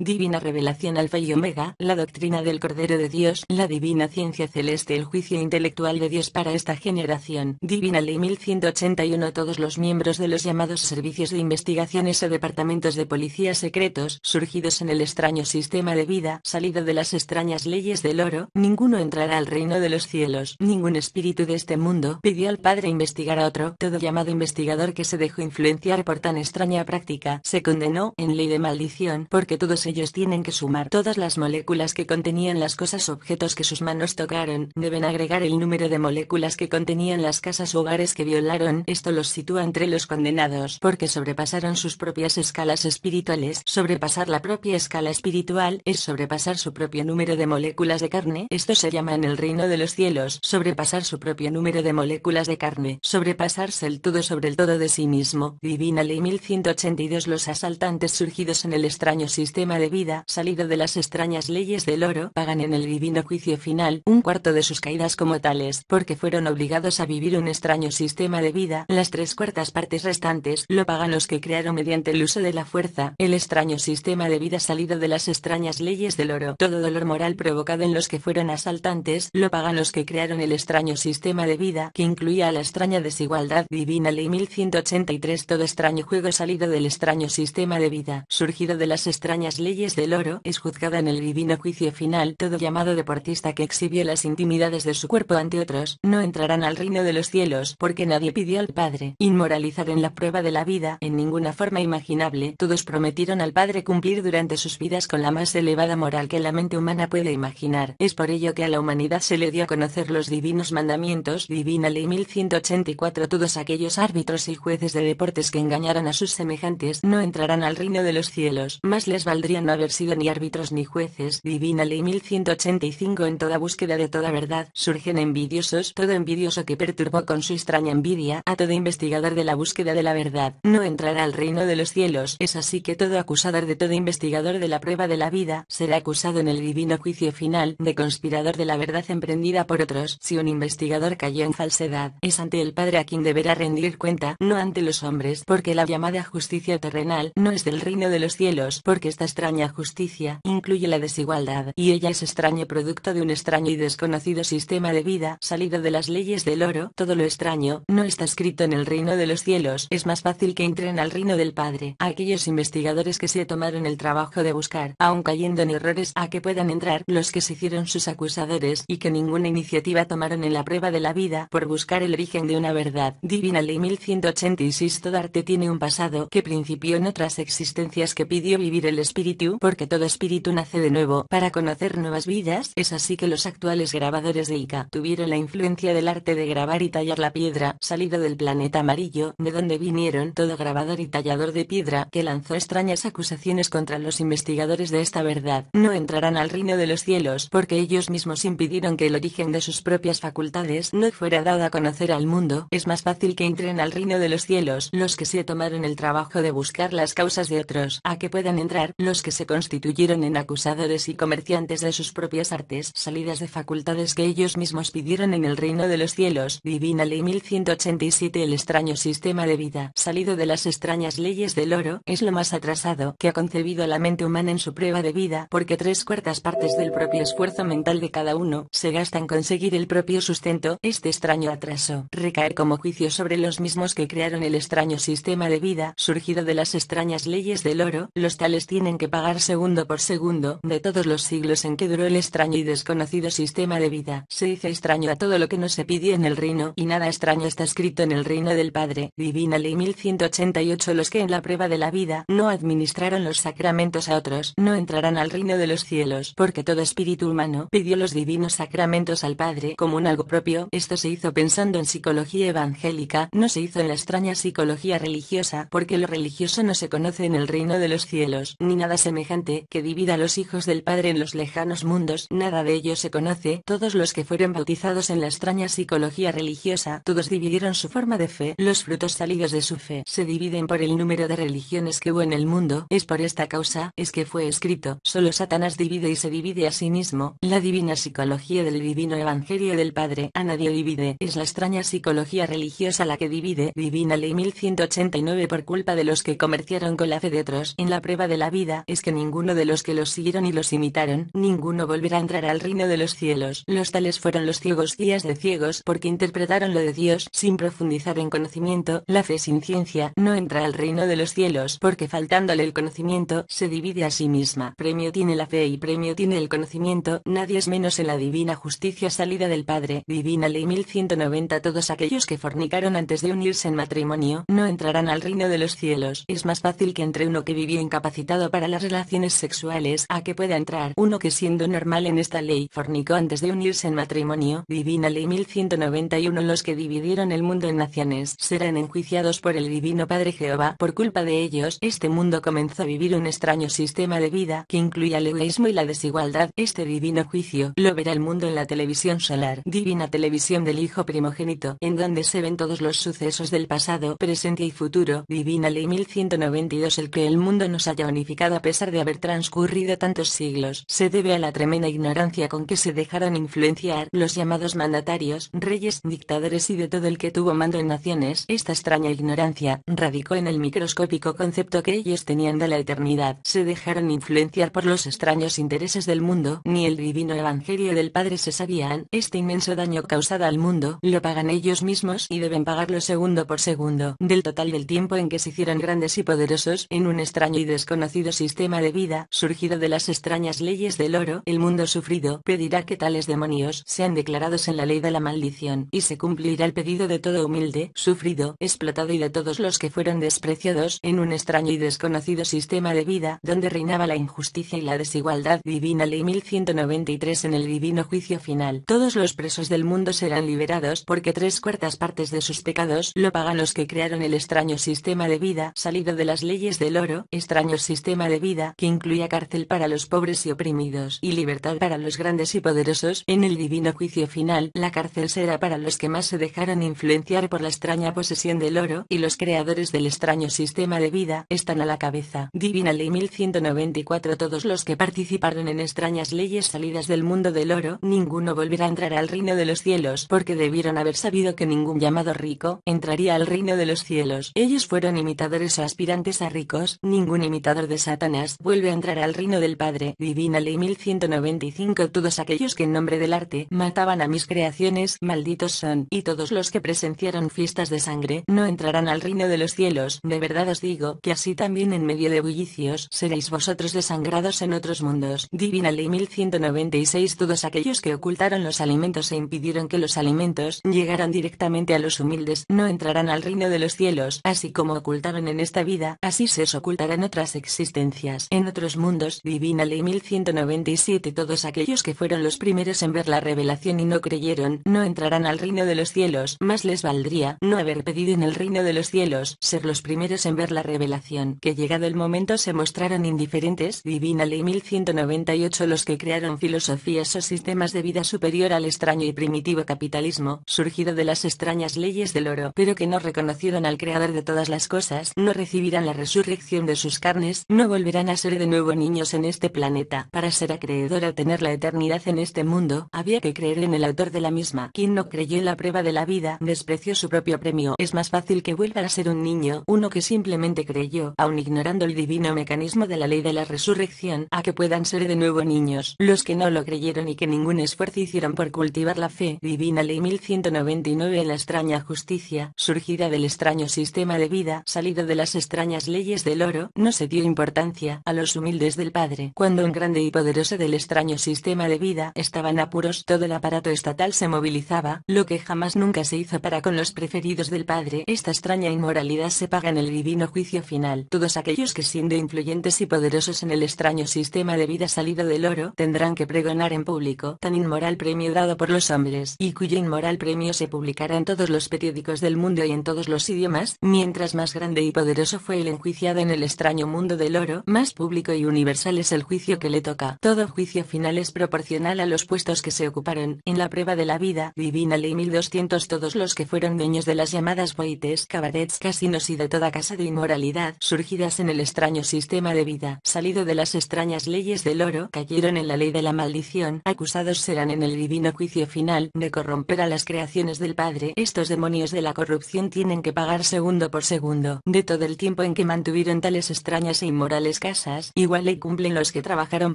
Divina revelación alfa y omega, la doctrina del Cordero de Dios, la divina ciencia celeste, el juicio intelectual de Dios para esta generación. Divina Ley 1181 Todos los miembros de los llamados servicios de investigaciones o departamentos de policía secretos, surgidos en el extraño sistema de vida, salido de las extrañas leyes del oro, ninguno entrará al reino de los cielos. Ningún espíritu de este mundo pidió al Padre investigar a otro. Todo llamado investigador que se dejó influenciar por tan extraña práctica, se condenó en ley de maldición, porque todo se ellos tienen que sumar todas las moléculas que contenían las cosas objetos que sus manos tocaron, deben agregar el número de moléculas que contenían las casas hogares que violaron, esto los sitúa entre los condenados, porque sobrepasaron sus propias escalas espirituales, sobrepasar la propia escala espiritual es sobrepasar su propio número de moléculas de carne, esto se llama en el reino de los cielos, sobrepasar su propio número de moléculas de carne, sobrepasarse el todo sobre el todo de sí mismo, Divina Ley 1182 los asaltantes surgidos en el extraño sistema de vida salido de las extrañas leyes del oro pagan en el divino juicio final un cuarto de sus caídas como tales, porque fueron obligados a vivir un extraño sistema de vida, las tres cuartas partes restantes lo pagan los que crearon mediante el uso de la fuerza el extraño sistema de vida salido de las extrañas leyes del oro, todo dolor moral provocado en los que fueron asaltantes lo pagan los que crearon el extraño sistema de vida que incluía la extraña desigualdad divina ley 1183 todo extraño juego salido del extraño sistema de vida surgido de las extrañas leyes es del oro, es juzgada en el divino juicio final. Todo llamado deportista que exhibió las intimidades de su cuerpo ante otros, no entrarán al reino de los cielos, porque nadie pidió al Padre inmoralizar en la prueba de la vida en ninguna forma imaginable. Todos prometieron al Padre cumplir durante sus vidas con la más elevada moral que la mente humana puede imaginar. Es por ello que a la humanidad se le dio a conocer los divinos mandamientos, Divina Ley 1184. Todos aquellos árbitros y jueces de deportes que engañaran a sus semejantes no entrarán al reino de los cielos, más les valdría no haber sido ni árbitros ni jueces. Divina Ley 1185 En toda búsqueda de toda verdad surgen envidiosos, todo envidioso que perturbó con su extraña envidia a todo investigador de la búsqueda de la verdad, no entrará al reino de los cielos. Es así que todo acusador de todo investigador de la prueba de la vida será acusado en el divino juicio final de conspirador de la verdad emprendida por otros. Si un investigador cayó en falsedad, es ante el Padre a quien deberá rendir cuenta, no ante los hombres, porque la llamada justicia terrenal no es del reino de los cielos, porque estas justicia incluye la desigualdad, y ella es extraño producto de un extraño y desconocido sistema de vida salido de las leyes del oro. Todo lo extraño no está escrito en el reino de los cielos. Es más fácil que entren al reino del Padre aquellos investigadores que se tomaron el trabajo de buscar, aun cayendo en errores, a que puedan entrar los que se hicieron sus acusadores y que ninguna iniciativa tomaron en la prueba de la vida por buscar el origen de una verdad divina. Ley 1186 Todo arte tiene un pasado que principió en otras existencias que pidió vivir el espíritu porque todo espíritu nace de nuevo para conocer nuevas vidas. Es así que los actuales grabadores de Ica tuvieron la influencia del arte de grabar y tallar la piedra, salido del planeta amarillo, de donde vinieron todo grabador y tallador de piedra, que lanzó extrañas acusaciones contra los investigadores de esta verdad. No entrarán al reino de los cielos, porque ellos mismos impidieron que el origen de sus propias facultades no fuera dado a conocer al mundo. Es más fácil que entren al reino de los cielos los que se tomaron el trabajo de buscar las causas de otros, a que puedan entrar los que se constituyeron en acusadores y comerciantes de sus propias artes salidas de facultades que ellos mismos pidieron en el reino de los cielos. Divina Ley 1187 El extraño sistema de vida salido de las extrañas leyes del oro es lo más atrasado que ha concebido la mente humana en su prueba de vida porque tres cuartas partes del propio esfuerzo mental de cada uno se gasta en conseguir el propio sustento. Este extraño atraso recaer como juicio sobre los mismos que crearon el extraño sistema de vida surgido de las extrañas leyes del oro, los tales tienen que pagar segundo por segundo de todos los siglos en que duró el extraño y desconocido sistema de vida. Se dice extraño a todo lo que no se pidió en el reino y nada extraño está escrito en el reino del Padre. Divina Ley 1188 Los que en la prueba de la vida no administraron los sacramentos a otros no entrarán al reino de los cielos porque todo espíritu humano pidió los divinos sacramentos al Padre como un algo propio. Esto se hizo pensando en psicología evangélica, no se hizo en la extraña psicología religiosa porque lo religioso no se conoce en el reino de los cielos ni nada semejante que divida a los hijos del Padre en los lejanos mundos. Nada de ellos se conoce. Todos los que fueron bautizados en la extraña psicología religiosa, todos dividieron su forma de fe. Los frutos salidos de su fe se dividen por el número de religiones que hubo en el mundo. Es por esta causa, es que fue escrito, solo Satanás divide y se divide a sí mismo. La divina psicología del divino evangelio del Padre a nadie divide. Es la extraña psicología religiosa la que divide. Divina ley 1189 por culpa de los que comerciaron con la fe de otros en la prueba de la vida, es que ninguno de los que los siguieron y los imitaron, ninguno volverá a entrar al reino de los cielos. Los tales fueron los ciegos guías de ciegos porque interpretaron lo de Dios sin profundizar en conocimiento, la fe sin ciencia no entra al reino de los cielos porque faltándole el conocimiento se divide a sí misma. Premio tiene la fe y premio tiene el conocimiento, nadie es menos en la divina justicia salida del Padre, divina ley 1190 todos aquellos que fornicaron antes de unirse en matrimonio no entrarán al reino de los cielos. Es más fácil que entre uno que vivía incapacitado para la relaciones sexuales a que pueda entrar uno que siendo normal en esta ley fornicó antes de unirse en matrimonio. Divina Ley 1191 Los que dividieron el mundo en naciones serán enjuiciados por el Divino Padre Jehová. Por culpa de ellos, este mundo comenzó a vivir un extraño sistema de vida que incluye el egoísmo y la desigualdad. Este divino juicio lo verá el mundo en la televisión solar, divina televisión del Hijo Primogénito, en donde se ven todos los sucesos del pasado, presente y futuro. Divina Ley 1192 El que el mundo nos haya unificado a pesar de haber transcurrido tantos siglos, se debe a la tremenda ignorancia con que se dejaron influenciar los llamados mandatarios, reyes, dictadores y de todo el que tuvo mando en naciones. Esta extraña ignorancia radicó en el microscópico concepto que ellos tenían de la eternidad. Se dejaron influenciar por los extraños intereses del mundo, ni el divino evangelio del Padre se sabían. Este inmenso daño causado al mundo lo pagan ellos mismos y deben pagarlo segundo por segundo, del total del tiempo en que se hicieron grandes y poderosos en un extraño y desconocido sistema sistema de vida surgido de las extrañas leyes del oro, el mundo sufrido pedirá que tales demonios sean declarados en la ley de la maldición, y se cumplirá el pedido de todo humilde, sufrido, explotado y de todos los que fueron despreciados en un extraño y desconocido sistema de vida donde reinaba la injusticia y la desigualdad divina ley 1193 en el divino juicio final. Todos los presos del mundo serán liberados porque tres cuartas partes de sus pecados lo pagan los que crearon el extraño sistema de vida salido de las leyes del oro, extraño sistema de vida que incluía cárcel para los pobres y oprimidos y libertad para los grandes y poderosos. En el divino juicio final, la cárcel será para los que más se dejaron influenciar por la extraña posesión del oro y los creadores del extraño sistema de vida están a la cabeza. Divina Ley 1194 Todos los que participaron en extrañas leyes salidas del mundo del oro, ninguno volverá a entrar al reino de los cielos porque debieron haber sabido que ningún llamado rico entraría al reino de los cielos. Ellos fueron imitadores o aspirantes a ricos, ningún imitador de Satán vuelve a entrar al reino del Padre. Divina Ley 1195 Todos aquellos que en nombre del arte mataban a mis creaciones, malditos son, y todos los que presenciaron fiestas de sangre, no entrarán al reino de los cielos. De verdad os digo que así también en medio de bullicios seréis vosotros desangrados en otros mundos. Divina Ley 1196 Todos aquellos que ocultaron los alimentos e impidieron que los alimentos llegaran directamente a los humildes, no entrarán al reino de los cielos, así como ocultaron en esta vida, así se os ocultarán otras existencias en otros mundos. Divina Ley 1197 Todos aquellos que fueron los primeros en ver la revelación y no creyeron, no entrarán al reino de los cielos. Más les valdría no haber pedido en el reino de los cielos, ser los primeros en ver la revelación. Que llegado el momento se mostraron indiferentes. Divina Ley 1198 Los que crearon filosofías o sistemas de vida superior al extraño y primitivo capitalismo, surgido de las extrañas leyes del oro, pero que no reconocieron al creador de todas las cosas, no recibirán la resurrección de sus carnes, no volverán volverán a ser de nuevo niños en este planeta. Para ser acreedor a tener la eternidad en este mundo, había que creer en el autor de la misma. Quien no creyó en la prueba de la vida, despreció su propio premio. Es más fácil que vuelva a ser un niño, uno que simplemente creyó, aun ignorando el divino mecanismo de la ley de la resurrección, a que puedan ser de nuevo niños. Los que no lo creyeron y que ningún esfuerzo hicieron por cultivar la fe, divina ley 1199 en la extraña justicia, surgida del extraño sistema de vida, salido de las extrañas leyes del oro, no se dio importancia a los humildes del Padre. Cuando un grande y poderoso del extraño sistema de vida estaban apuros, todo el aparato estatal se movilizaba, lo que jamás nunca se hizo para con los preferidos del Padre. Esta extraña inmoralidad se paga en el divino juicio final. Todos aquellos que siendo influyentes y poderosos en el extraño sistema de vida salido del oro, tendrán que pregonar en público tan inmoral premio dado por los hombres, y cuyo inmoral premio se publicará en todos los periódicos del mundo y en todos los idiomas, mientras más grande y poderoso fue el enjuiciado en el extraño mundo del oro, más público y universal es el juicio que le toca. Todo juicio final es proporcional a los puestos que se ocuparon. En la prueba de la vida divina ley 1200 todos los que fueron dueños de las llamadas boites, cabarets, casinos y de toda casa de inmoralidad surgidas en el extraño sistema de vida, salido de las extrañas leyes del oro, cayeron en la ley de la maldición, acusados serán en el divino juicio final de corromper a las creaciones del Padre. Estos demonios de la corrupción tienen que pagar segundo por segundo de todo el tiempo en que mantuvieron tales extrañas e inmorales casas, igual le cumplen los que trabajaron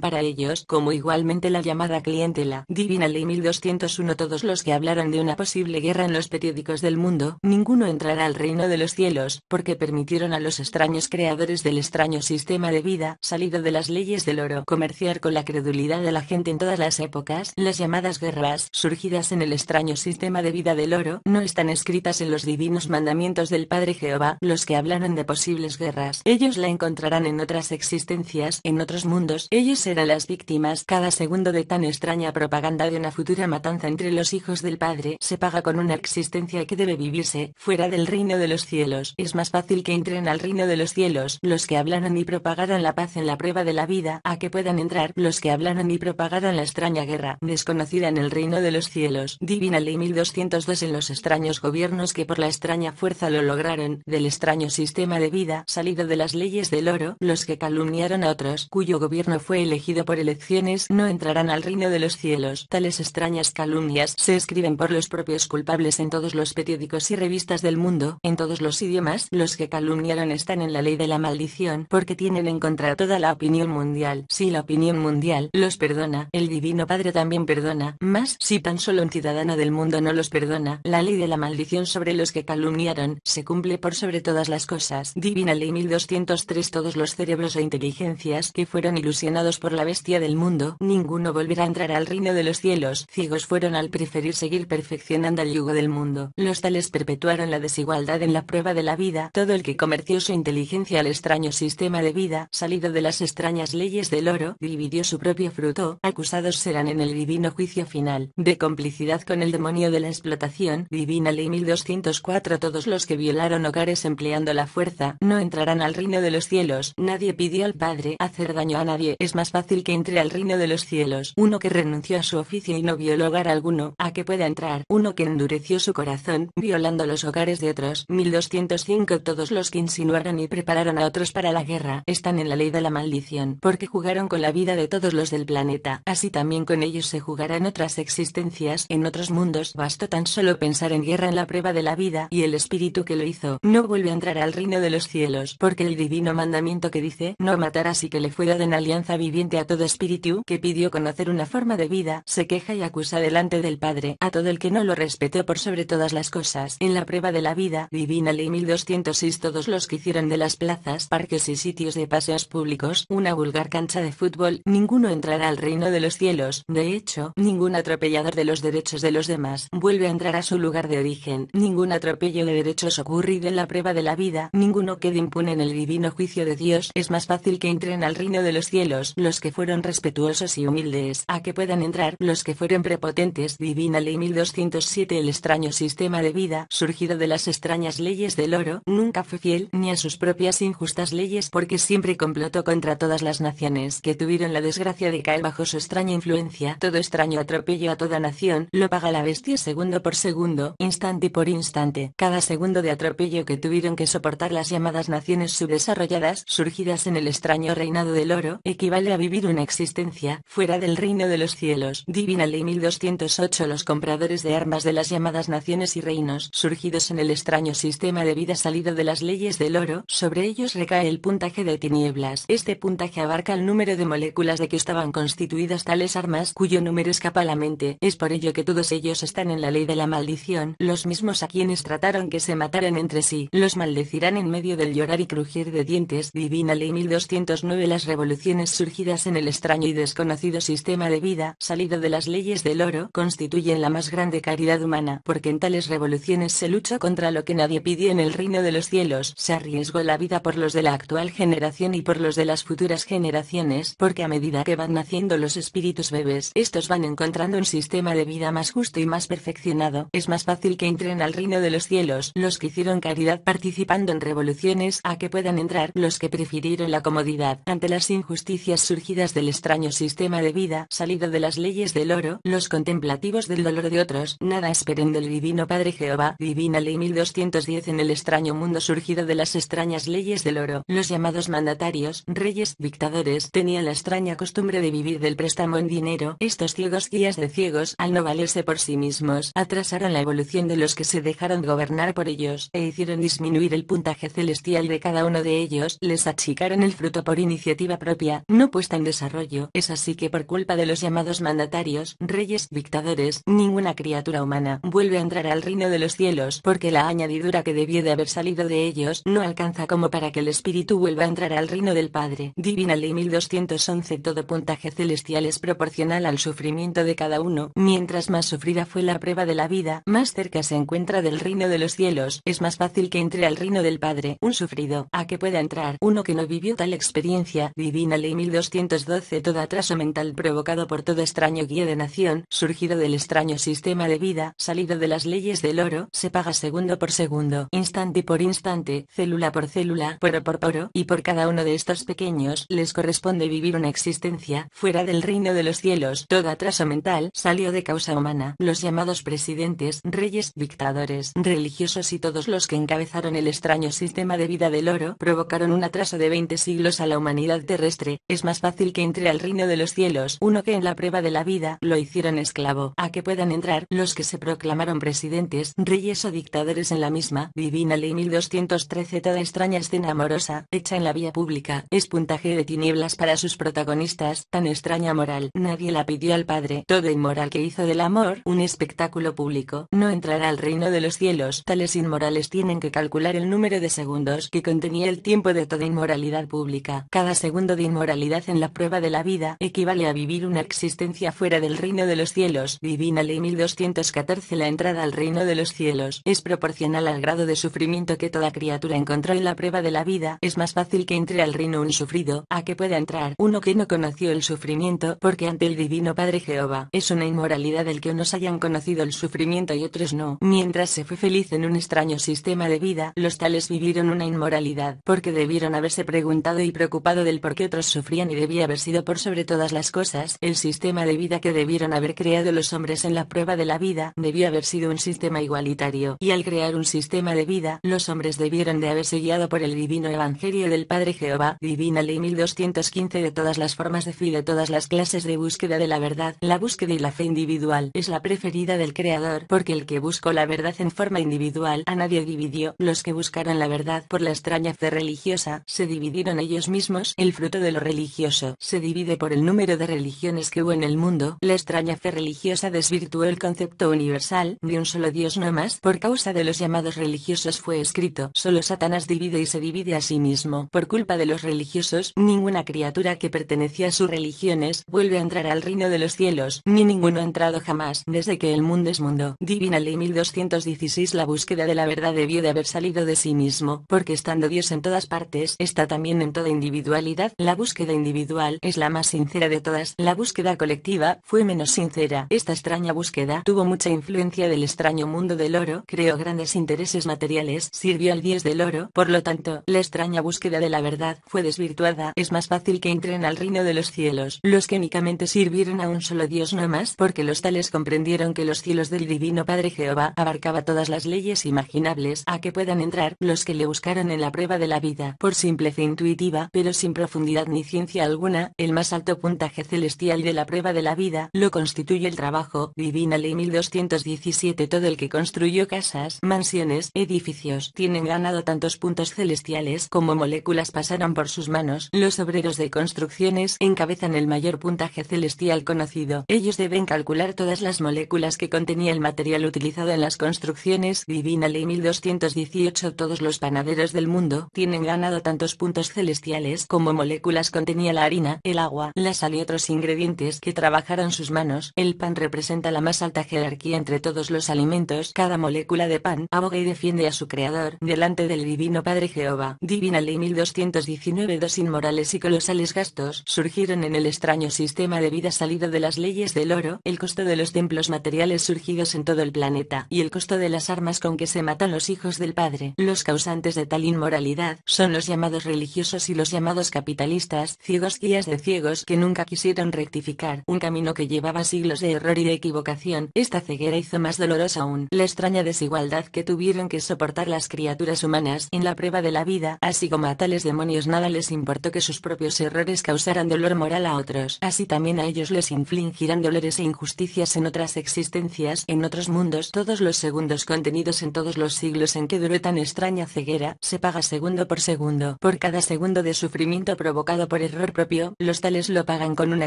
para ellos, como igualmente la llamada clientela. Divina Ley 1201 Todos los que hablaron de una posible guerra en los periódicos del mundo, ninguno entrará al reino de los cielos, porque permitieron a los extraños creadores del extraño sistema de vida, salido de las leyes del oro, comerciar con la credulidad de la gente en todas las épocas, las llamadas guerras, surgidas en el extraño sistema de vida del oro, no están escritas en los divinos mandamientos del Padre Jehová, los que hablaron de posibles guerras, ellos la encontrarán en otras existencias en otros mundos. Ellos eran las víctimas cada segundo de tan extraña propaganda de una futura matanza entre los hijos del Padre. Se paga con una existencia que debe vivirse fuera del reino de los cielos. Es más fácil que entren al reino de los cielos los que hablaron y propagaron la paz en la prueba de la vida a que puedan entrar los que hablaron y propagaron la extraña guerra desconocida en el reino de los cielos. Divina Ley 1202 en los extraños gobiernos que por la extraña fuerza lo lograron del extraño sistema de vida salido de las leyes del oro, los que calumniaron a otros cuyo gobierno fue elegido por elecciones no entrarán al reino de los cielos. Tales extrañas calumnias se escriben por los propios culpables en todos los periódicos y revistas del mundo, en todos los idiomas. Los que calumniaron están en la ley de la maldición porque tienen en contra toda la opinión mundial. Si la opinión mundial los perdona, el Divino Padre también perdona. Más, si tan solo un ciudadano del mundo no los perdona, la ley de la maldición sobre los que calumniaron se cumple por sobre todas las cosas. Divina Ley 1203 Todos los cerebros e inteligencias que fueron ilusionados por la bestia del mundo, ninguno volverá a entrar al reino de los cielos. Ciegos fueron al preferir seguir perfeccionando el yugo del mundo. Los tales perpetuaron la desigualdad en la prueba de la vida. Todo el que comerció su inteligencia al extraño sistema de vida, salido de las extrañas leyes del oro, dividió su propio fruto. Acusados serán en el divino juicio final, de complicidad con el demonio de la explotación. Divina Ley 1204 Todos los que violaron hogares empleando la fuerza, no entrarán al reino de los cielos. Nadie pidió al Padre hacer daño a nadie es más fácil que entre al reino de los cielos uno que renunció a su oficio y no el hogar alguno, a que pueda entrar uno que endureció su corazón, violando los hogares de otros. 1205 Todos los que insinuaron y prepararon a otros para la guerra están en la ley de la maldición, porque jugaron con la vida de todos los del planeta, así también con ellos se jugarán otras existencias en otros mundos. Bastó tan solo pensar en guerra en la prueba de la vida y el espíritu que lo hizo no vuelve a entrar al reino de los cielos, porque el divino mandamiento que dice no matará si que le fue dado en alianza viviente a todo espíritu que pidió conocer una forma de vida, se queja y acusa delante del Padre a todo el que no lo respetó por sobre todas las cosas. En la prueba de la vida, Divina Ley 1206 todos los que hicieron de las plazas, parques y sitios de paseos públicos una vulgar cancha de fútbol, ninguno entrará al reino de los cielos. De hecho, ningún atropellador de los derechos de los demás vuelve a entrar a su lugar de origen. Ningún atropello de derechos ocurrido en la prueba de la vida, ninguno queda impune en el divino juicio de Dios es más fácil que entren al reino de los cielos los que fueron respetuosos y humildes a que puedan entrar los que fueron prepotentes. Divina Ley 1207 El extraño sistema de vida surgido de las extrañas leyes del oro nunca fue fiel ni a sus propias injustas leyes porque siempre complotó contra todas las naciones que tuvieron la desgracia de caer bajo su extraña influencia. Todo extraño atropello a toda nación lo paga la bestia segundo por segundo, instante por instante. Cada segundo de atropello que tuvieron que soportar las llamadas naciones subdesarrolladas surgidas en el extraño reinado del oro equivale a vivir una existencia fuera del reino de los cielos. Divina Ley 1208 Los compradores de armas de las llamadas naciones y reinos surgidos en el extraño sistema de vida salido de las leyes del oro, sobre ellos recae el puntaje de tinieblas. Este puntaje abarca el número de moléculas de que estaban constituidas tales armas cuyo número escapa a la mente. Es por ello que todos ellos están en la ley de la maldición, los mismos a quienes trataron que se mataran entre sí, los maldecirán en medio del llorar y crujir de dientes. Divina Ley 1209 las revoluciones surgidas en el extraño y desconocido sistema de vida salido de las leyes del oro constituyen la más grande caridad humana, porque en tales revoluciones se lucha contra lo que nadie pidió en el reino de los cielos, se arriesgó la vida por los de la actual generación y por los de las futuras generaciones, porque a medida que van naciendo los espíritus bebés, estos van encontrando un sistema de vida más justo y más perfeccionado, es más fácil que entren al reino de los cielos los que hicieron caridad participando en revoluciones a que puedan entrar los que prefirieron la comodidad. Ante las injusticias surgidas del extraño sistema de vida salido de las leyes del oro, los contemplativos del dolor de otros, nada esperen del divino Padre Jehová, divina ley 1210 en el extraño mundo surgido de las extrañas leyes del oro. Los llamados mandatarios, reyes, dictadores, tenían la extraña costumbre de vivir del préstamo en dinero. Estos ciegos guías de ciegos, al no valerse por sí mismos, atrasaron la evolución de los que se dejaron gobernar por ellos e hicieron disminuir el puntaje celestial de cada uno de ellos, les achicaron en el fruto por iniciativa propia, no puesta en desarrollo, es así que por culpa de los llamados mandatarios, reyes, dictadores, ninguna criatura humana vuelve a entrar al reino de los cielos porque la añadidura que debió de haber salido de ellos no alcanza como para que el espíritu vuelva a entrar al reino del Padre. Divina Ley 1211 Todo puntaje celestial es proporcional al sufrimiento de cada uno, mientras más sufrida fue la prueba de la vida, más cerca se encuentra del reino de los cielos, es más fácil que entre al reino del Padre un sufrido a que pueda entrar uno que no vivió tal experiencia divina ley 1212 todo atraso mental provocado por todo extraño guía de nación surgido del extraño sistema de vida salido de las leyes del oro se paga segundo por segundo instante por instante célula por célula poro por poro y por cada uno de estos pequeños les corresponde vivir una existencia fuera del reino de los cielos todo atraso mental salió de causa humana los llamados presidentes reyes dictadores religiosos y todos los que encabezaron el extraño sistema de vida del oro provocaron un atraso de 20 siglos a la humanidad terrestre, es más fácil que entre al reino de los cielos uno que en la prueba de la vida lo hicieron esclavo, a que puedan entrar los que se proclamaron presidentes, reyes o dictadores en la misma divina ley 1213 toda extraña escena amorosa, hecha en la vía pública, es puntaje de tinieblas para sus protagonistas, tan extraña moral, nadie la pidió al Padre, todo inmoral que hizo del amor un espectáculo público, no entrará al reino de los cielos, tales inmorales tienen que calcular el número de segundos que contenía el tiempo de toda inmoralidad pública. Cada segundo de inmoralidad en la prueba de la vida equivale a vivir una existencia fuera del reino de los cielos. Divina Ley 1214 La entrada al reino de los cielos es proporcional al grado de sufrimiento que toda criatura encontró en la prueba de la vida. Es más fácil que entre al reino un sufrido a que pueda entrar uno que no conoció el sufrimiento porque ante el divino Padre Jehová es una inmoralidad el que unos hayan conocido el sufrimiento y otros no. Mientras se fue feliz en un extraño sistema de vida, los tales vivieron una inmoralidad porque debieron haberse preguntado preguntado y preocupado del por qué otros sufrían y debía haber sido por sobre todas las cosas el sistema de vida que debieron haber creado los hombres en la prueba de la vida debió haber sido un sistema igualitario y al crear un sistema de vida los hombres debieron de haberse guiado por el divino evangelio del Padre Jehová divina ley 1215 de todas las formas de fe de todas las clases de búsqueda de la verdad la búsqueda y la fe individual es la preferida del creador porque el que buscó la verdad en forma individual a nadie dividió los que buscaron la verdad por la extraña fe religiosa se dividieron dieron ellos mismos el fruto de lo religioso. Se divide por el número de religiones que hubo en el mundo. La extraña fe religiosa desvirtuó el concepto universal de un solo Dios no más. Por causa de los llamados religiosos fue escrito, solo Satanás divide y se divide a sí mismo. Por culpa de los religiosos, ninguna criatura que pertenecía a sus religiones vuelve a entrar al reino de los cielos, ni ninguno ha entrado jamás desde que el mundo es mundo. Divina Ley 1216 La búsqueda de la verdad debió de haber salido de sí mismo, porque estando Dios en todas partes, está también también en toda individualidad. La búsqueda individual es la más sincera de todas. La búsqueda colectiva fue menos sincera. Esta extraña búsqueda tuvo mucha influencia del extraño mundo del oro, creó grandes intereses materiales, sirvió al dios del oro. Por lo tanto, la extraña búsqueda de la verdad fue desvirtuada. Es más fácil que entren al reino de los cielos los que únicamente sirvieron a un solo dios no más, porque los tales comprendieron que los cielos del divino Padre Jehová abarcaba todas las leyes imaginables a que puedan entrar los que le buscaron en la prueba de la vida por simple fin intuitiva pero sin profundidad ni ciencia alguna, el más alto puntaje celestial de la prueba de la vida lo constituye el trabajo, Divina Ley 1217 Todo el que construyó casas, mansiones, edificios, tienen ganado tantos puntos celestiales como moléculas pasaron por sus manos, los obreros de construcciones encabezan el mayor puntaje celestial conocido, ellos deben calcular todas las moléculas que contenía el material utilizado en las construcciones, Divina Ley 1218 Todos los panaderos del mundo tienen ganado tantos puntos celestiales como moléculas contenía la harina, el agua, la sal y otros ingredientes que trabajaron sus manos. El pan representa la más alta jerarquía entre todos los alimentos. Cada molécula de pan aboga y defiende a su creador delante del divino Padre Jehová. Divina Ley 1219 Dos inmorales y colosales gastos surgieron en el extraño sistema de vida salido de las leyes del oro, el costo de los templos materiales surgidos en todo el planeta y el costo de las armas con que se matan los hijos del Padre. Los causantes de tal inmoralidad son los llamados religiosos y los llamados capitalistas, ciegos guías de ciegos que nunca quisieron rectificar un camino que llevaba siglos de error y de equivocación, esta ceguera hizo más dolorosa aún la extraña desigualdad que tuvieron que soportar las criaturas humanas en la prueba de la vida, así como a tales demonios nada les importó que sus propios errores causaran dolor moral a otros, así también a ellos les infligirán dolores e injusticias en otras existencias, en otros mundos, todos los segundos contenidos en todos los siglos en que duró tan extraña ceguera, se paga segundo por segundo, por cada segundo de sufrimiento provocado por error propio, los tales lo pagan con una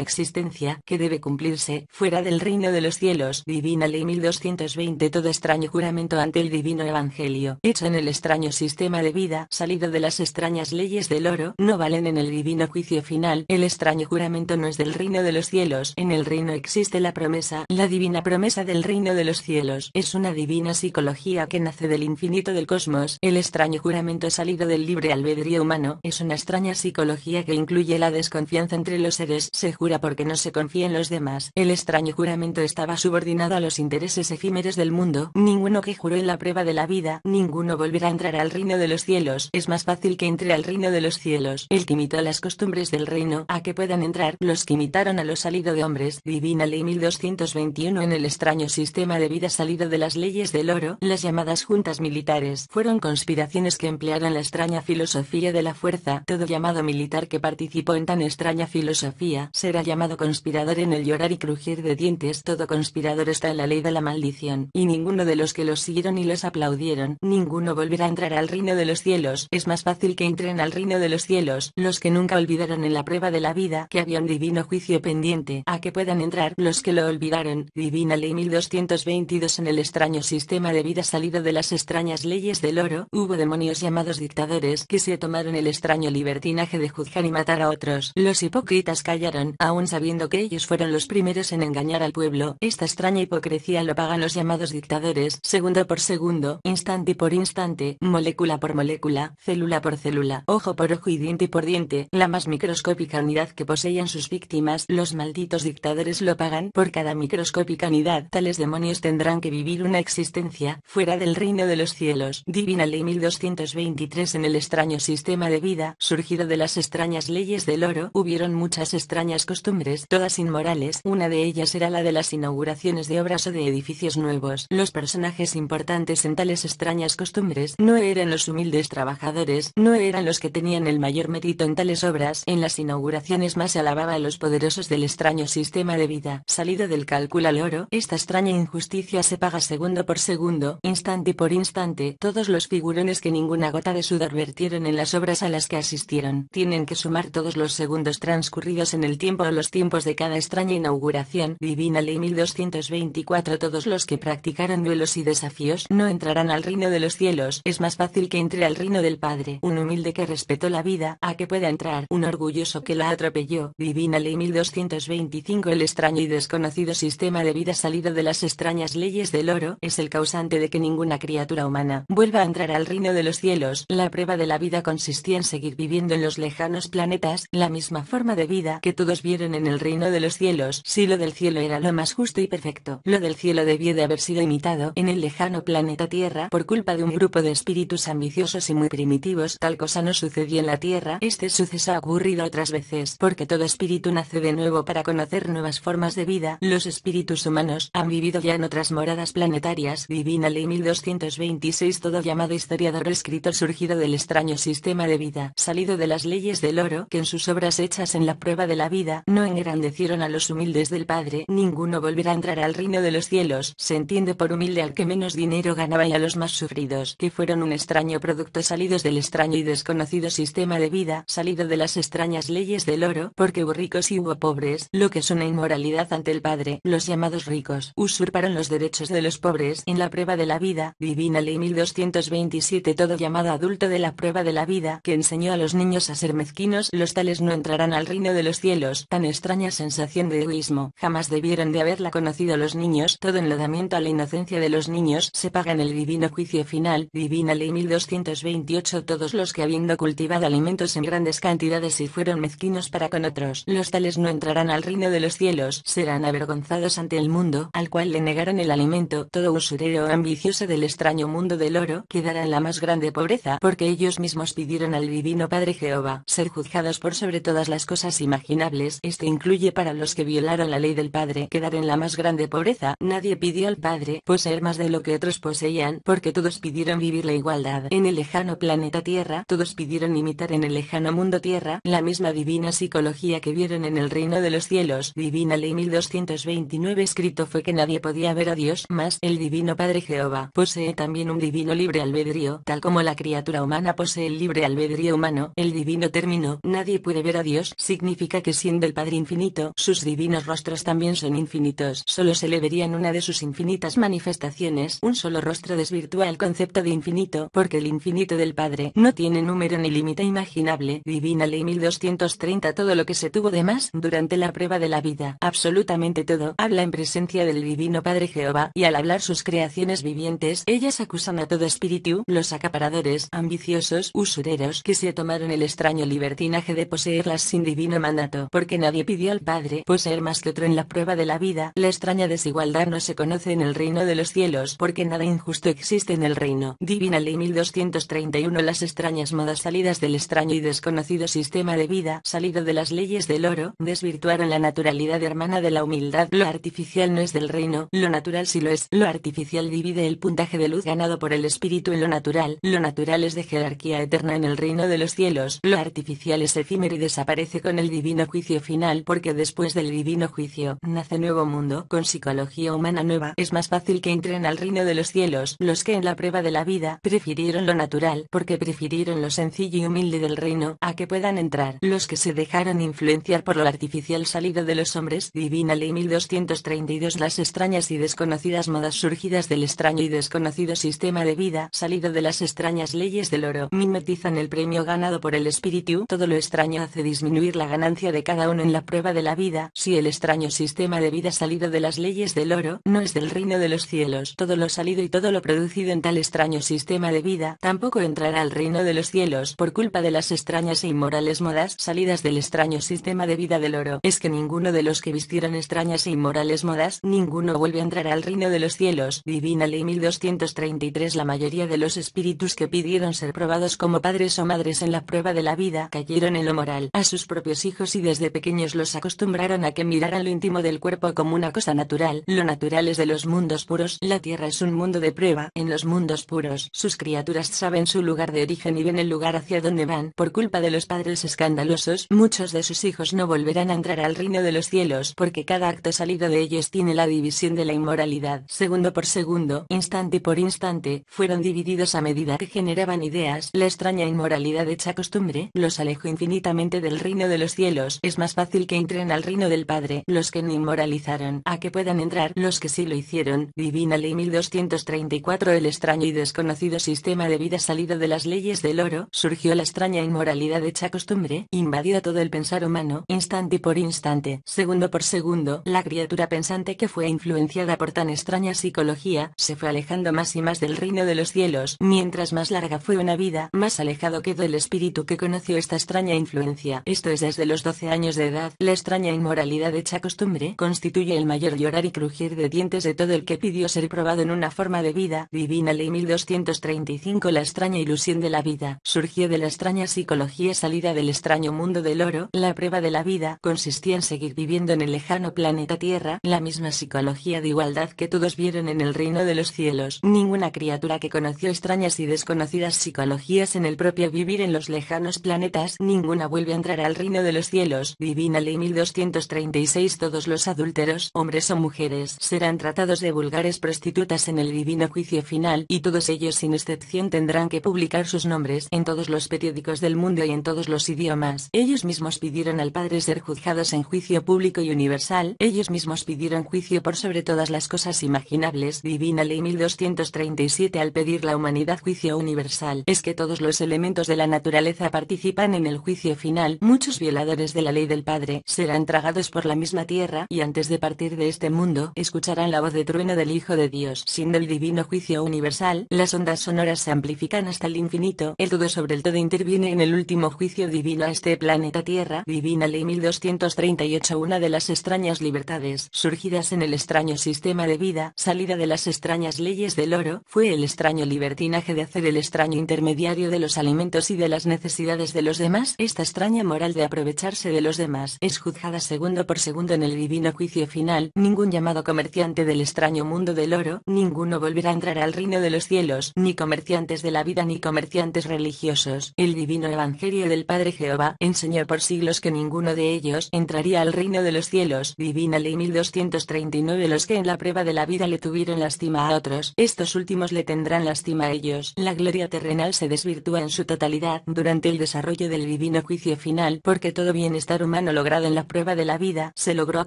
existencia que debe cumplirse fuera del reino de los cielos. Divina Ley 1220 Todo extraño juramento ante el divino evangelio, hecho en el extraño sistema de vida, salido de las extrañas leyes del oro, no valen en el divino juicio final. El extraño juramento no es del reino de los cielos. En el reino existe la promesa, la divina promesa del reino de los cielos. Es una divina psicología que nace del infinito del cosmos. El extraño juramento salido del libre albedrío humano, es una extraña psicología que incluye la desconfianza entre los seres. Se jura porque no se confía en los demás. El extraño juramento estaba subordinado a los intereses efímeros del mundo. Ninguno que juró en la prueba de la vida, ninguno volverá a entrar al reino de los cielos. Es más fácil que entre al reino de los cielos. El que imitó las costumbres del reino a que puedan entrar los que imitaron a los salido de hombres. Divina Ley 1221 en el extraño sistema de vida salido de las leyes del oro. Las llamadas juntas militares fueron conspiraciones que emplearon la extraña filosofía de la fuerza todo llamado militar que participó en tan extraña filosofía será llamado conspirador en el llorar y crujir de dientes, todo conspirador está en la ley de la maldición, y ninguno de los que los siguieron y los aplaudieron, ninguno volverá a entrar al reino de los cielos, es más fácil que entren al reino de los cielos, los que nunca olvidaron en la prueba de la vida que había un divino juicio pendiente, a que puedan entrar los que lo olvidaron, divina ley 1222 en el extraño sistema de vida salido de las extrañas leyes del oro, hubo demonios llamados dictadores que se tomaron el extraño libertinaje de juzgar y matar a otros. Los hipócritas callaron, aun sabiendo que ellos fueron los primeros en engañar al pueblo. Esta extraña hipocresía lo pagan los llamados dictadores, segundo por segundo, instante por instante, molécula por molécula, célula por célula, ojo por ojo y diente por diente, la más microscópica unidad que poseían sus víctimas, los malditos dictadores lo pagan por cada microscópica unidad. Tales demonios tendrán que vivir una existencia fuera del reino de los cielos. Divina Ley 1223 en el extraño sistema de vida vida, surgido de las extrañas leyes del oro, hubieron muchas extrañas costumbres, todas inmorales, una de ellas era la de las inauguraciones de obras o de edificios nuevos. Los personajes importantes en tales extrañas costumbres no eran los humildes trabajadores, no eran los que tenían el mayor mérito en tales obras, en las inauguraciones más alababa a los poderosos del extraño sistema de vida, salido del cálculo al oro, esta extraña injusticia se paga segundo por segundo, instante por instante, todos los figurones que ninguna gota de sudor vertieron en las obras a la que asistieron tienen que sumar todos los segundos transcurridos en el tiempo a los tiempos de cada extraña inauguración. Divina Ley 1224 Todos los que practicaron duelos y desafíos no entrarán al reino de los cielos. Es más fácil que entre al reino del Padre un humilde que respetó la vida a que pueda entrar un orgulloso que la atropelló. Divina Ley 1225 El extraño y desconocido sistema de vida salido de las extrañas leyes del oro es el causante de que ninguna criatura humana vuelva a entrar al reino de los cielos. La prueba de la vida consistía en seguir viviendo en los lejanos planetas la misma forma de vida que todos vieron en el reino de los cielos. Si lo del cielo era lo más justo y perfecto, lo del cielo debía de haber sido imitado en el lejano planeta Tierra por culpa de un grupo de espíritus ambiciosos y muy primitivos. Tal cosa no sucedía en la Tierra, este suceso ha ocurrido otras veces, porque todo espíritu nace de nuevo para conocer nuevas formas de vida. Los espíritus humanos han vivido ya en otras moradas planetarias. Divina Ley 1226 Todo llamado historiador escrito surgido del extraño sistema de vida salido de las leyes del oro, que en sus obras hechas en la prueba de la vida no engrandecieron a los humildes del Padre, ninguno volverá a entrar al reino de los cielos, se entiende por humilde al que menos dinero ganaba y a los más sufridos, que fueron un extraño producto salidos del extraño y desconocido sistema de vida, salido de las extrañas leyes del oro, porque hubo ricos y hubo pobres, lo que es una inmoralidad ante el Padre, los llamados ricos, usurparon los derechos de los pobres en la prueba de la vida, Divina Ley 1227 todo llamado adulto de la prueba de la vida, que enseñó a los niños a ser mezquinos, los tales no entrarán al reino de los cielos. Tan extraña sensación de egoísmo, jamás debieron de haberla conocido los niños. Todo enlodamiento a la inocencia de los niños se paga en el divino juicio final. Divina Ley 1228 Todos los que habiendo cultivado alimentos en grandes cantidades y fueron mezquinos para con otros, los tales no entrarán al reino de los cielos, serán avergonzados ante el mundo, al cual le negaron el alimento. Todo usurero ambicioso del extraño mundo del oro quedará en la más grande pobreza, porque ellos mismos pidieron al divino Padre Jehová. Ser juzgados por sobre todas las cosas imaginables. este incluye para los que violaron la ley del Padre quedar en la más grande pobreza. Nadie pidió al Padre poseer más de lo que otros poseían, porque todos pidieron vivir la igualdad. En el lejano planeta Tierra, todos pidieron imitar en el lejano mundo Tierra la misma divina psicología que vieron en el reino de los cielos. Divina Ley 1229 escrito fue que nadie podía ver a Dios más el divino Padre Jehová. Posee también un divino libre albedrío, tal como la criatura humana posee el libre albedrío humano, el divino término nadie puede ver a Dios significa que siendo el Padre infinito, sus divinos rostros también son infinitos. Solo se le vería una de sus infinitas manifestaciones, un solo rostro desvirtúa el concepto de infinito, porque el infinito del Padre no tiene número ni límite imaginable. Divina Ley 1230 Todo lo que se tuvo de más durante la prueba de la vida, absolutamente todo, habla en presencia del divino Padre Jehová, y al hablar sus creaciones vivientes, ellas acusan a todo espíritu, los acaparadores, ambiciosos, usureros, que se tomaron el extraño libertinaje de poseerlas sin divino mandato, porque nadie pidió al Padre poseer más que otro en la prueba de la vida. La extraña desigualdad no se conoce en el reino de los cielos, porque nada injusto existe en el reino. Divina Ley 1231 Las extrañas modas salidas del extraño y desconocido sistema de vida, salido de las leyes del oro, desvirtuaron la naturalidad hermana de la humildad. Lo artificial no es del reino, lo natural sí lo es. Lo artificial divide el puntaje de luz ganado por el espíritu en lo natural. Lo natural es de jerarquía eterna en el reino de los cielos. Lo artificial es efímero y desaparece con el divino juicio final porque después del divino juicio nace nuevo mundo con psicología humana nueva. Es más fácil que entren al reino de los cielos los que en la prueba de la vida prefirieron lo natural porque prefirieron lo sencillo y humilde del reino a que puedan entrar los que se dejaron influenciar por lo artificial salido de los hombres. Divina Ley 1232 Las extrañas y desconocidas modas surgidas del extraño y desconocido sistema de vida salido de las extrañas leyes del oro mimetizan el premio ganado por el espíritu, todo lo extraño hace disminuir la ganancia de cada uno en la prueba de la vida, si el extraño sistema de vida salido de las leyes del oro, no es del reino de los cielos, todo lo salido y todo lo producido en tal extraño sistema de vida, tampoco entrará al reino de los cielos por culpa de las extrañas e inmorales modas salidas del extraño sistema de vida del oro. Es que ninguno de los que vistieron extrañas e inmorales modas, ninguno vuelve a entrar al reino de los cielos. Divina Ley 1233 La mayoría de los espíritus que pidieron ser probados como padres o madres padres en la prueba de la vida cayeron en lo moral a sus propios hijos y desde pequeños los acostumbraron a que miraran lo íntimo del cuerpo como una cosa natural. Lo natural es de los mundos puros, la tierra es un mundo de prueba. En los mundos puros, sus criaturas saben su lugar de origen y ven el lugar hacia donde van. Por culpa de los padres escandalosos, muchos de sus hijos no volverán a entrar al reino de los cielos porque cada acto salido de ellos tiene la división de la inmoralidad. Segundo por segundo, instante por instante, fueron divididos a medida que generaban ideas. La extraña inmoralidad de hecha costumbre, los alejo infinitamente del reino de los cielos. Es más fácil que entren al reino del Padre los que no inmoralizaron a que puedan entrar los que sí lo hicieron. Divina Ley 1234 El extraño y desconocido sistema de vida salido de las leyes del oro, surgió la extraña inmoralidad hecha costumbre, invadió todo el pensar humano, instante por instante, segundo por segundo, la criatura pensante que fue influenciada por tan extraña psicología, se fue alejando más y más del reino de los cielos, mientras más larga fue una vida, más alejado que del espíritu que conoció esta extraña influencia. Esto es desde los 12 años de edad. La extraña inmoralidad hecha costumbre constituye el mayor llorar y crujir de dientes de todo el que pidió ser probado en una forma de vida. Divina Ley 1235 La extraña ilusión de la vida surgió de la extraña psicología salida del extraño mundo del oro. La prueba de la vida consistía en seguir viviendo en el lejano planeta Tierra, la misma psicología de igualdad que todos vieron en el reino de los cielos. Ninguna criatura que conoció extrañas y desconocidas psicologías en el propio vivir en los lejanos planetas, ninguna vuelve a entrar al reino de los cielos. Divina Ley 1236 Todos los adúlteros, hombres o mujeres, serán tratados de vulgares prostitutas en el divino juicio final, y todos ellos sin excepción tendrán que publicar sus nombres en todos los periódicos del mundo y en todos los idiomas. Ellos mismos pidieron al Padre ser juzgados en juicio público y universal, ellos mismos pidieron juicio por sobre todas las cosas imaginables. Divina Ley 1237 Al pedir la humanidad juicio universal, es que todos los elementos de la naturaleza participan en el juicio final, muchos violadores de la ley del Padre serán tragados por la misma tierra y antes de partir de este mundo escucharán la voz de trueno del Hijo de Dios. Siendo el divino juicio universal, las ondas sonoras se amplifican hasta el infinito, el todo sobre el todo interviene en el último juicio divino a este planeta Tierra, Divina Ley 1238 Una de las extrañas libertades surgidas en el extraño sistema de vida, salida de las extrañas leyes del oro, fue el extraño libertinaje de hacer el extraño intermediario de los alimentos y de las necesidades de los demás. Esta extraña moral de aprovecharse de los demás es juzgada segundo por segundo en el divino juicio final. Ningún llamado comerciante del extraño mundo del oro, ninguno volverá a entrar al reino de los cielos, ni comerciantes de la vida ni comerciantes religiosos. El divino evangelio del Padre Jehová enseñó por siglos que ninguno de ellos entraría al reino de los cielos. Divina ley 1239 los que en la prueba de la vida le tuvieron lástima a otros, estos últimos le tendrán lástima a ellos. La gloria terrenal se desvirtúa en su totalidad durante el desarrollo del divino juicio final porque todo bienestar humano logrado en la prueba de la vida se logró a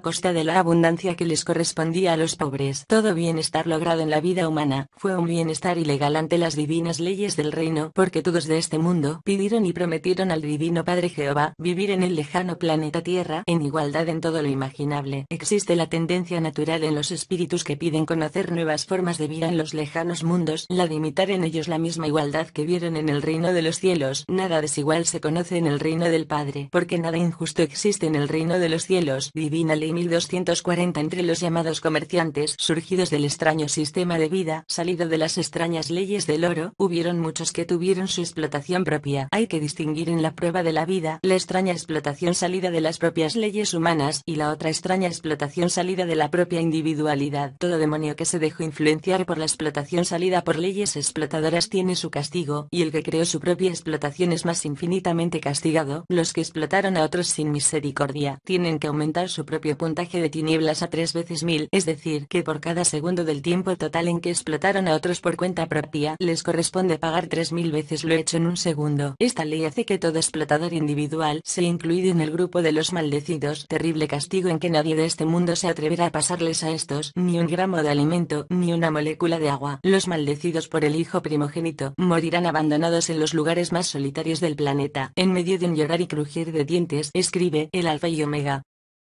costa de la abundancia que les correspondía a los pobres. Todo bienestar logrado en la vida humana fue un bienestar ilegal ante las divinas leyes del reino porque todos de este mundo pidieron y prometieron al divino Padre Jehová vivir en el lejano planeta Tierra en igualdad en todo lo imaginable. Existe la tendencia natural en los espíritus que piden conocer nuevas formas de vida en los lejanos mundos, la de imitar en ellos la misma igualdad que vieron en el reino de los cielos Nada desigual se conoce en el reino del Padre, porque nada injusto existe en el reino de los cielos. Divina Ley 1240 entre los llamados comerciantes, surgidos del extraño sistema de vida, salido de las extrañas leyes del oro, hubieron muchos que tuvieron su explotación propia. Hay que distinguir en la prueba de la vida, la extraña explotación salida de las propias leyes humanas, y la otra extraña explotación salida de la propia individualidad. Todo demonio que se dejó influenciar por la explotación salida por leyes explotadoras tiene su castigo, y el que creó su propia Explotaciones más infinitamente castigado. Los que explotaron a otros sin misericordia tienen que aumentar su propio puntaje de tinieblas a tres veces mil, es decir, que por cada segundo del tiempo total en que explotaron a otros por cuenta propia, les corresponde pagar tres mil veces lo hecho en un segundo. Esta ley hace que todo explotador individual sea incluido en el grupo de los maldecidos, terrible castigo en que nadie de este mundo se atreverá a pasarles a estos, ni un gramo de alimento, ni una molécula de agua. Los maldecidos por el hijo primogénito morirán abandonados en los lugares más solitarios del planeta. En medio de un llorar y crujir de dientes, escribe el Alfa y Omega.